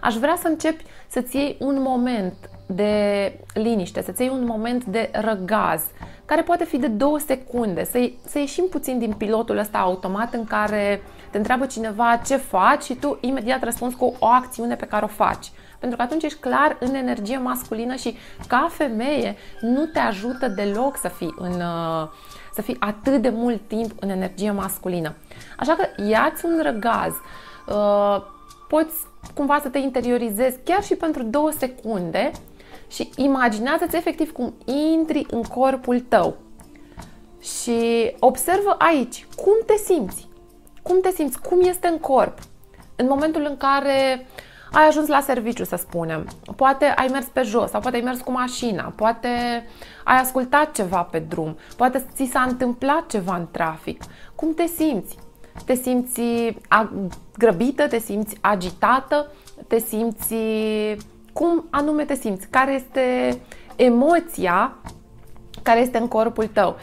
aș vrea să începi să-ți iei un moment de liniște, să-ți iei un moment de răgaz, care poate fi de două secunde, să, să ieșim puțin din pilotul ăsta automat în care te întreabă cineva ce faci și tu imediat răspunzi cu o acțiune pe care o faci. Pentru că atunci ești clar în energie masculină și ca femeie nu te ajută deloc să fii, în, uh, să fii atât de mult timp în energie masculină. Așa că ia-ți un răgaz, uh, poți cumva să te interiorizezi chiar și pentru două secunde și imaginează-ți efectiv cum intri în corpul tău. Și observă aici cum te simți, cum te simți, cum este în corp. În momentul în care ai ajuns la serviciu, să spunem, poate ai mers pe jos sau poate ai mers cu mașina, poate ai ascultat ceva pe drum, poate ți s-a întâmplat ceva în trafic. Cum te simți? te simți grăbită, te simți agitată, te simți cum anume te simți, care este emoția care este în corpul tău.